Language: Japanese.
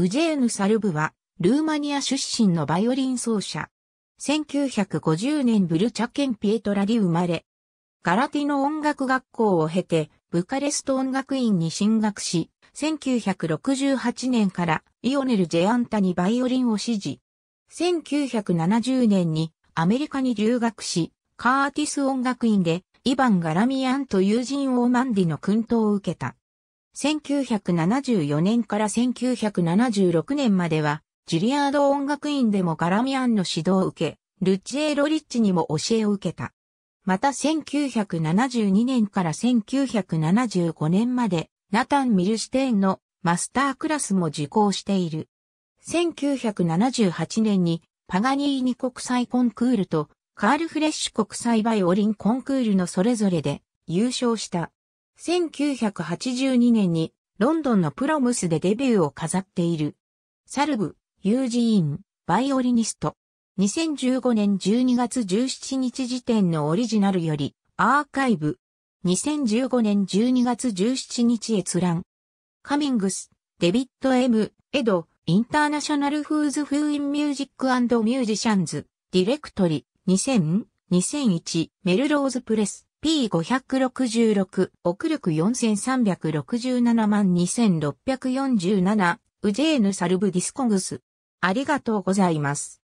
ウジェーヌ・サルブは、ルーマニア出身のバイオリン奏者。1950年ブルチャケン・ピエトラに生まれ、ガラティの音楽学校を経て、ブカレスト音楽院に進学し、1968年からイオネル・ジェアンタにバイオリンを指示。1970年にアメリカに留学し、カーティス音楽院でイヴァン・ガラミアンと友人オーマンディの訓導を受けた。1974年から1976年までは、ジュリアード音楽院でもガラミアンの指導を受け、ルッチェロ・リッチにも教えを受けた。また1972年から1975年まで、ナタン・ミルシテーンのマスタークラスも受講している。1978年にパガニーニ国際コンクールとカール・フレッシュ国際バイオリンコンクールのそれぞれで優勝した。1982年にロンドンのプロムスでデビューを飾っている。サルブ、ユージーン、バイオリニスト。2015年12月17日時点のオリジナルよりアーカイブ。2015年12月17日閲覧。カミングス、デビット・エム、エド、インターナショナルフーズフーインミュージックミュージシャンズ、ディレクトリ、2000、2001、メルローズプレス。P566、奥力4367万2647、ウジェーヌサルブディスコングス。ありがとうございます。